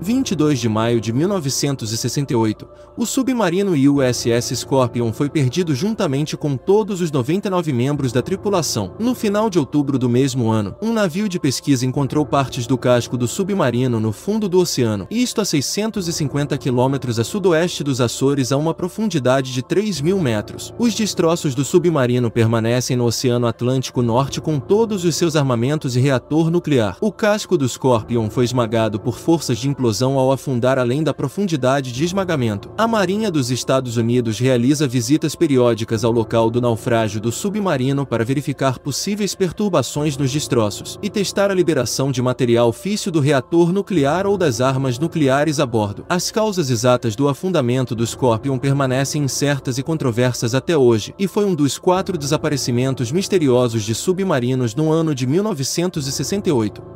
22 de maio de 1968, o submarino USS Scorpion foi perdido juntamente com todos os 99 membros da tripulação. No final de outubro do mesmo ano, um navio de pesquisa encontrou partes do casco do submarino no fundo do oceano, isto a 650 quilômetros a sudoeste dos Açores a uma profundidade de 3 mil metros. Os destroços do submarino permanecem no Oceano Atlântico Norte com todos os seus armamentos e reator nuclear. O casco do Scorpion foi esmagado por forças de implosão explosão ao afundar além da profundidade de esmagamento. A Marinha dos Estados Unidos realiza visitas periódicas ao local do naufrágio do submarino para verificar possíveis perturbações nos destroços e testar a liberação de material físsil do reator nuclear ou das armas nucleares a bordo. As causas exatas do afundamento do Scorpion permanecem incertas e controversas até hoje, e foi um dos quatro desaparecimentos misteriosos de submarinos no ano de 1968.